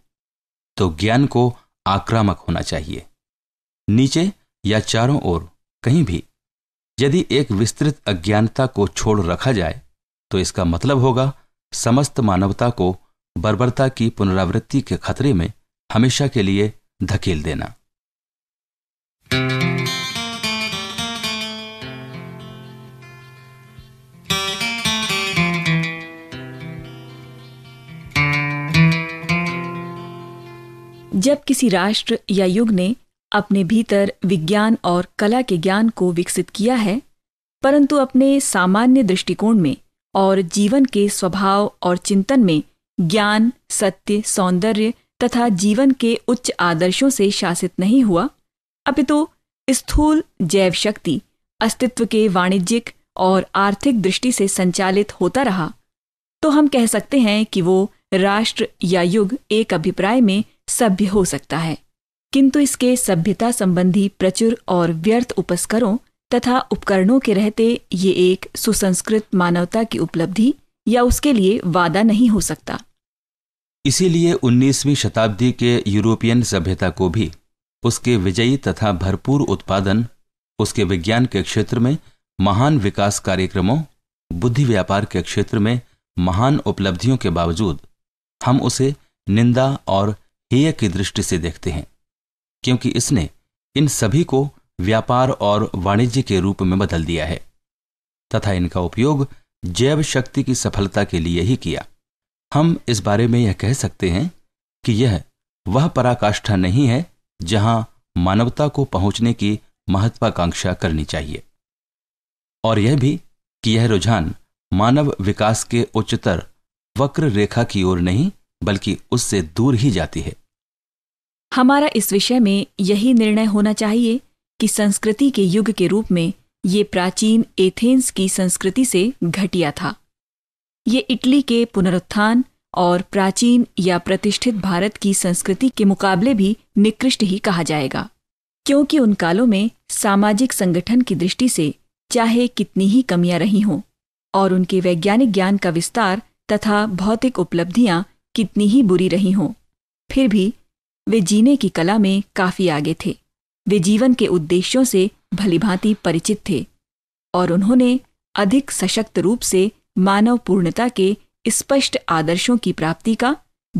तो ज्ञान को आक्रामक होना चाहिए नीचे या चारों ओर कहीं भी यदि एक विस्तृत अज्ञानता को छोड़ रखा जाए तो इसका मतलब होगा समस्त मानवता को बर्बरता की पुनरावृत्ति के खतरे में हमेशा के लिए धकेल देना जब किसी राष्ट्र या युग ने अपने भीतर विज्ञान और कला के ज्ञान को विकसित किया है परंतु अपने सामान्य दृष्टिकोण में और जीवन के स्वभाव और चिंतन में ज्ञान सत्य सौंदर्य तथा जीवन के उच्च आदर्शों से शासित नहीं हुआ अपितु तो स्थूल जैव शक्ति अस्तित्व के वाणिज्यिक और आर्थिक दृष्टि से संचालित होता रहा तो हम कह सकते हैं कि वो राष्ट्र या युग एक अभिप्राय में सभ्य हो सकता है किंतु इसके सभ्यता संबंधी प्रचुर और व्यर्थ उपस्करों तथा उपकरणों के रहते ये एक सुसंस्कृत मानवता की उपलब्धि या उसके लिए वादा नहीं हो सकता इसीलिए 19वीं शताब्दी के यूरोपियन सभ्यता को भी उसके विजयी तथा भरपूर उत्पादन उसके विज्ञान के क्षेत्र में महान विकास कार्यक्रमों बुद्धि व्यापार के क्षेत्र में महान उपलब्धियों के बावजूद हम उसे निंदा और हेय की दृष्टि से देखते हैं क्योंकि इसने इन सभी को व्यापार और वाणिज्य के रूप में बदल दिया है तथा इनका उपयोग जैव शक्ति की सफलता के लिए ही किया हम इस बारे में यह कह सकते हैं कि यह वह पराकाष्ठा नहीं है जहां मानवता को पहुंचने की महत्वाकांक्षा करनी चाहिए और यह भी कि यह रुझान मानव विकास के उच्चतर वक्र रेखा की ओर नहीं बल्कि उससे दूर ही जाती है हमारा इस विषय में यही निर्णय होना चाहिए कि संस्कृति के युग के रूप में ये प्राचीन एथेंस की संस्कृति से घटिया था ये इटली के पुनरुत्थान और प्राचीन या प्रतिष्ठित भारत की संस्कृति के मुकाबले भी निकृष्ट ही कहा जाएगा क्योंकि उन कालों में सामाजिक संगठन की दृष्टि से चाहे कितनी ही कमियां रही हों और उनके वैज्ञानिक ज्ञान का विस्तार तथा भौतिक उपलब्धियां कितनी ही बुरी रही हों फिर भी वे जीने की कला में काफी आगे थे वे जीवन के उद्देश्यों से भलीभांति परिचित थे और उन्होंने अधिक सशक्त रूप से मानव पूर्णता के स्पष्ट आदर्शों की प्राप्ति का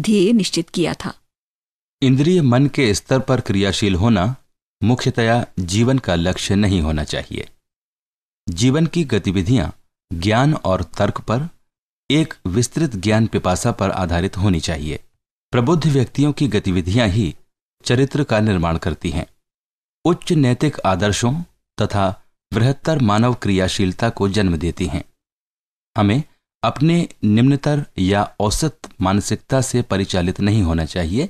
ध्येय निश्चित किया था इंद्रिय मन के स्तर पर क्रियाशील होना मुख्यतया जीवन का लक्ष्य नहीं होना चाहिए जीवन की गतिविधियां ज्ञान और तर्क पर एक विस्तृत ज्ञान पिपासा पर आधारित होनी चाहिए प्रबुद्ध व्यक्तियों की गतिविधियां ही चरित्र का निर्माण करती हैं उच्च नैतिक आदर्शों तथा बृहत्तर मानव क्रियाशीलता को जन्म देती हैं हमें अपने निम्नतर या औसत मानसिकता से परिचालित नहीं होना चाहिए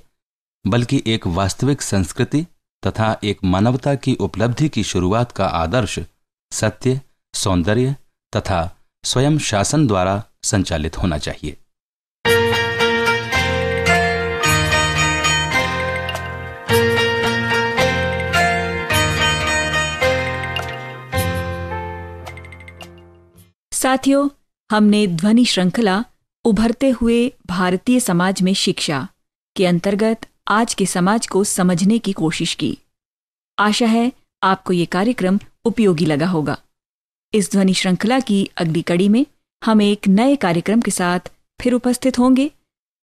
बल्कि एक वास्तविक संस्कृति तथा एक मानवता की उपलब्धि की शुरुआत का आदर्श सत्य सौंदर्य तथा स्वयं शासन द्वारा संचालित होना चाहिए साथियों हमने ध्वनि श्रृंखला उभरते हुए भारतीय समाज में शिक्षा के अंतर्गत आज के समाज को समझने की कोशिश की आशा है आपको ये कार्यक्रम उपयोगी लगा होगा इस ध्वनि श्रृंखला की अगली कड़ी में हम एक नए कार्यक्रम के साथ फिर उपस्थित होंगे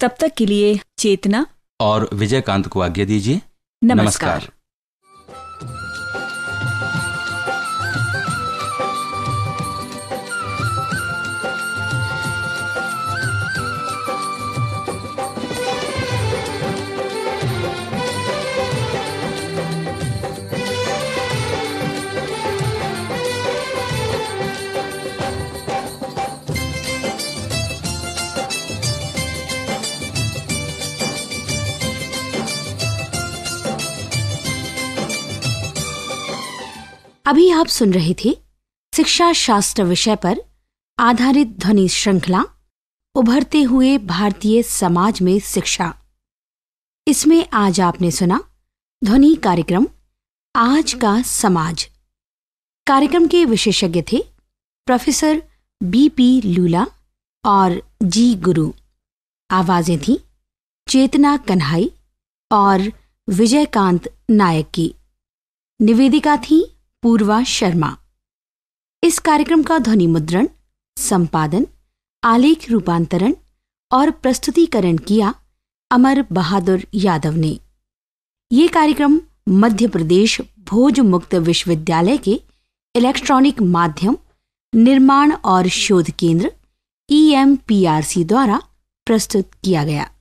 तब तक के लिए चेतना और विजयकांत को आज्ञा दीजिए नमस्कार, नमस्कार। अभी आप सुन रहे थे शिक्षा शास्त्र विषय पर आधारित ध्वनि श्रृंखला उभरते हुए भारतीय समाज में शिक्षा इसमें आज आपने सुना ध्वनि कार्यक्रम आज का समाज कार्यक्रम के विशेषज्ञ थे प्रोफेसर बीपी लूला और जी गुरु आवाजें थीं चेतना कन्हाई और विजयकांत नायक की निवेदिका थी पूर्वा शर्मा इस कार्यक्रम का ध्वनि मुद्रण संपादन आलेख रूपांतरण और प्रस्तुतिकरण किया अमर बहादुर यादव ने ये कार्यक्रम मध्य प्रदेश भोज मुक्त विश्वविद्यालय के इलेक्ट्रॉनिक माध्यम निर्माण और शोध केंद्र ई द्वारा प्रस्तुत किया गया